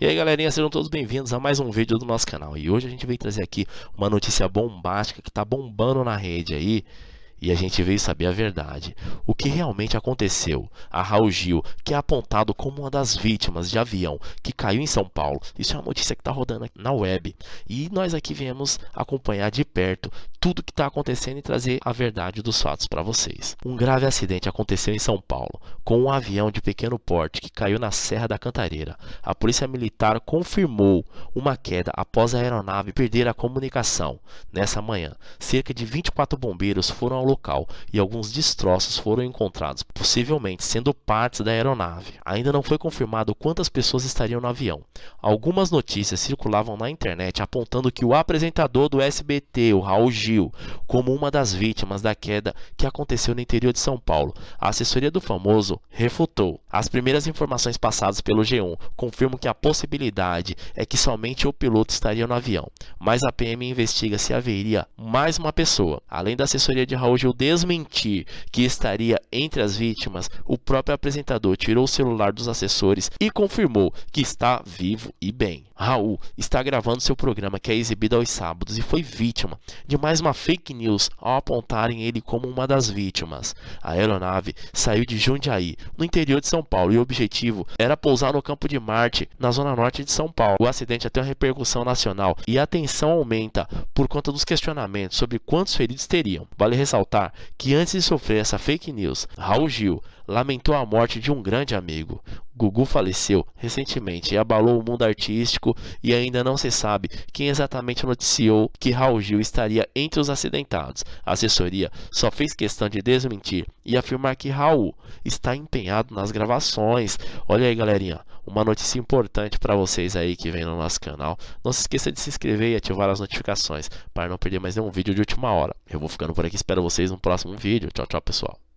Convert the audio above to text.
E aí galerinha, sejam todos bem-vindos a mais um vídeo do nosso canal. E hoje a gente veio trazer aqui uma notícia bombástica que tá bombando na rede aí. E a gente veio saber a verdade. O que realmente aconteceu? A Raul Gil, que é apontado como uma das vítimas de avião que caiu em São Paulo. Isso é uma notícia que está rodando na web. E nós aqui viemos acompanhar de perto tudo que está acontecendo e trazer a verdade dos fatos para vocês. Um grave acidente aconteceu em São Paulo, com um avião de pequeno porte que caiu na Serra da Cantareira. A Polícia Militar confirmou uma queda após a aeronave perder a comunicação. Nessa manhã, cerca de 24 bombeiros foram ao local e alguns destroços foram encontrados, possivelmente sendo partes da aeronave. Ainda não foi confirmado quantas pessoas estariam no avião. Algumas notícias circulavam na internet apontando que o apresentador do SBT, o Raul Gil, surgiu como uma das vítimas da queda que aconteceu no interior de São Paulo. A assessoria do famoso refutou. As primeiras informações passadas pelo G1 confirmam que a possibilidade é que somente o piloto estaria no avião, mas a PM investiga se haveria mais uma pessoa. Além da assessoria de Raul Gil desmentir que estaria entre as vítimas, o próprio apresentador tirou o celular dos assessores e confirmou que está vivo e bem. Raul está gravando seu programa, que é exibido aos sábados, e foi vítima de mais uma fake news ao apontarem ele como uma das vítimas. A aeronave saiu de Jundiaí, no interior de São Paulo, e o objetivo era pousar no Campo de Marte, na zona norte de São Paulo. O acidente até uma repercussão nacional e a tensão aumenta por conta dos questionamentos sobre quantos feridos teriam. Vale ressaltar que antes de sofrer essa fake news, Raul Gil lamentou a morte de um grande amigo. Gugu faleceu recentemente e abalou o mundo artístico e ainda não se sabe quem exatamente noticiou que Raul Gil estaria entre os acidentados. A assessoria só fez questão de desmentir e afirmar que Raul está empenhado nas gravações. Olha aí, galerinha, uma notícia importante para vocês aí que vem no nosso canal. Não se esqueça de se inscrever e ativar as notificações para não perder mais nenhum vídeo de última hora. Eu vou ficando por aqui, espero vocês no próximo vídeo. Tchau, tchau, pessoal.